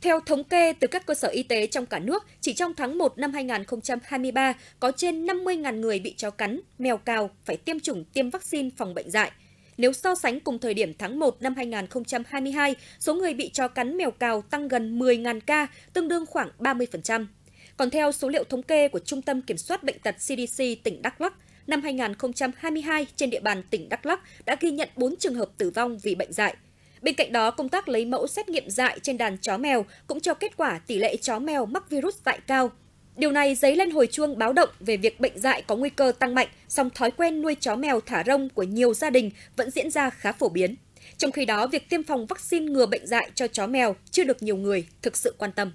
Theo thống kê từ các cơ sở y tế trong cả nước, chỉ trong tháng 1 năm 2023, có trên 50.000 người bị chó cắn, mèo cào phải tiêm chủng tiêm vaccine phòng bệnh dại. Nếu so sánh cùng thời điểm tháng 1 năm 2022, số người bị chó cắn mèo cào tăng gần 10.000 ca, tương đương khoảng 30%. Còn theo số liệu thống kê của Trung tâm Kiểm soát Bệnh tật CDC tỉnh Đắk Lắk, năm 2022 trên địa bàn tỉnh Đắk Lắk đã ghi nhận 4 trường hợp tử vong vì bệnh dại – Bên cạnh đó, công tác lấy mẫu xét nghiệm dại trên đàn chó mèo cũng cho kết quả tỷ lệ chó mèo mắc virus dại cao. Điều này dấy lên hồi chuông báo động về việc bệnh dại có nguy cơ tăng mạnh, song thói quen nuôi chó mèo thả rông của nhiều gia đình vẫn diễn ra khá phổ biến. Trong khi đó, việc tiêm phòng vaccine ngừa bệnh dại cho chó mèo chưa được nhiều người thực sự quan tâm.